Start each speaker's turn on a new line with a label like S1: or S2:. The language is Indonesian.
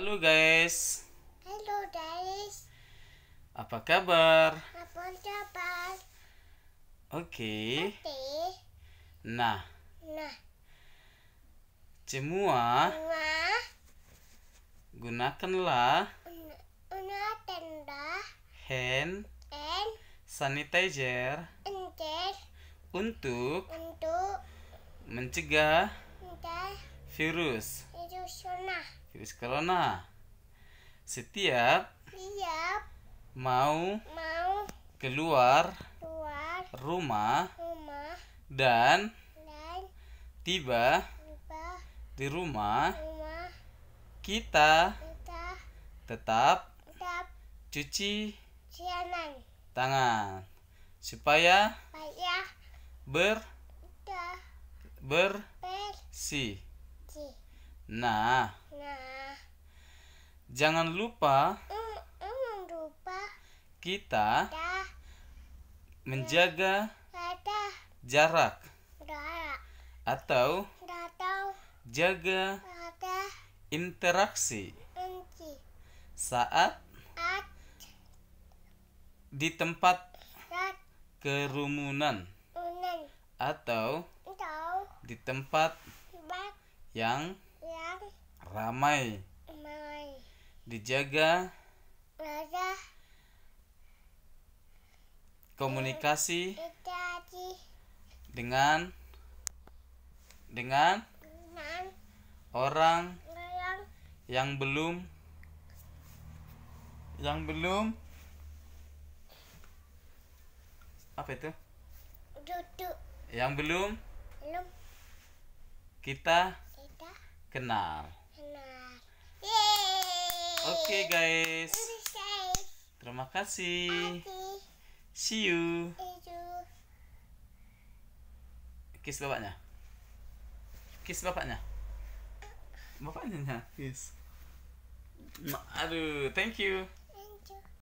S1: Halo guys. Halo guys. Apa kabar? Apa kabar? Oke. Okay. Nah. Nah. Semua. Semua. Gunakanlah. Gunakanlah. Hand. Hand. Sanitizer. Sanitizer. Untuk. Untuk. Mencegah. Mencegah. Virus. Yusona. Yusona. Setiap Setiap mau mau keluar keluar rumah rumah dan dan tiba, tiba di rumah, rumah kita, kita tetap tetap cuci tangan tangan supaya supaya ber, ber bersih Nah. Nah. Jangan lupa. Mm, mm, lupa. Kita. Da. Menjaga. Da. Jarak. Da. Atau. Atau. Jaga. Interaksi. Inci. Saat. At. Di tempat. At. Kerumunan. Unen. Atau. Di tempat. Yang ramai ramai dijaga Raja. komunikasi Raja. dengan dengan Dengan. orang yang belum yang belum apa itu Duduk. yang belum belum kita. kenal Oke okay, guys. Terima kasih. See you. Kiss bapaknya. Kiss bapaknya. Bapaknya nya. Kiss. Aduh, thank you.